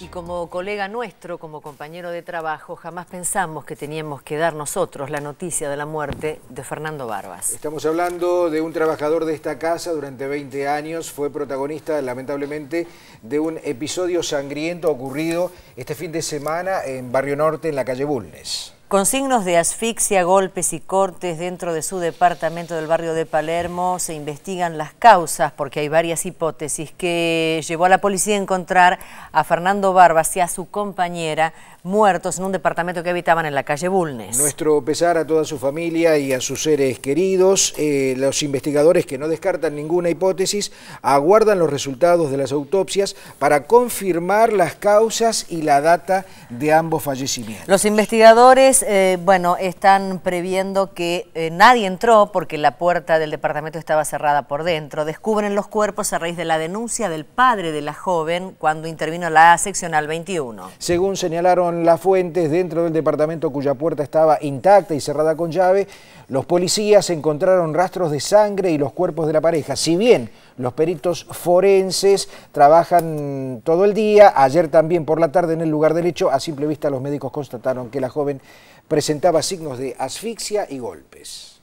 Y como colega nuestro, como compañero de trabajo, jamás pensamos que teníamos que dar nosotros la noticia de la muerte de Fernando Barbas. Estamos hablando de un trabajador de esta casa durante 20 años, fue protagonista lamentablemente de un episodio sangriento ocurrido este fin de semana en Barrio Norte, en la calle Bulnes. Con signos de asfixia, golpes y cortes dentro de su departamento del barrio de Palermo, se investigan las causas porque hay varias hipótesis que llevó a la policía a encontrar a Fernando Barbas y a su compañera muertos en un departamento que habitaban en la calle Bulnes. Nuestro pesar a toda su familia y a sus seres queridos. Eh, los investigadores que no descartan ninguna hipótesis aguardan los resultados de las autopsias para confirmar las causas y la data de ambos fallecimientos. Los investigadores eh, bueno, están previendo que eh, nadie entró porque la puerta del departamento estaba cerrada por dentro. Descubren los cuerpos a raíz de la denuncia del padre de la joven cuando intervino la seccional 21. Según señalaron las fuentes, dentro del departamento cuya puerta estaba intacta y cerrada con llave, los policías encontraron rastros de sangre y los cuerpos de la pareja. Si bien los peritos forenses trabajan todo el día, ayer también por la tarde en el lugar del hecho, a simple vista los médicos constataron que la joven presentaba signos de asfixia y golpes.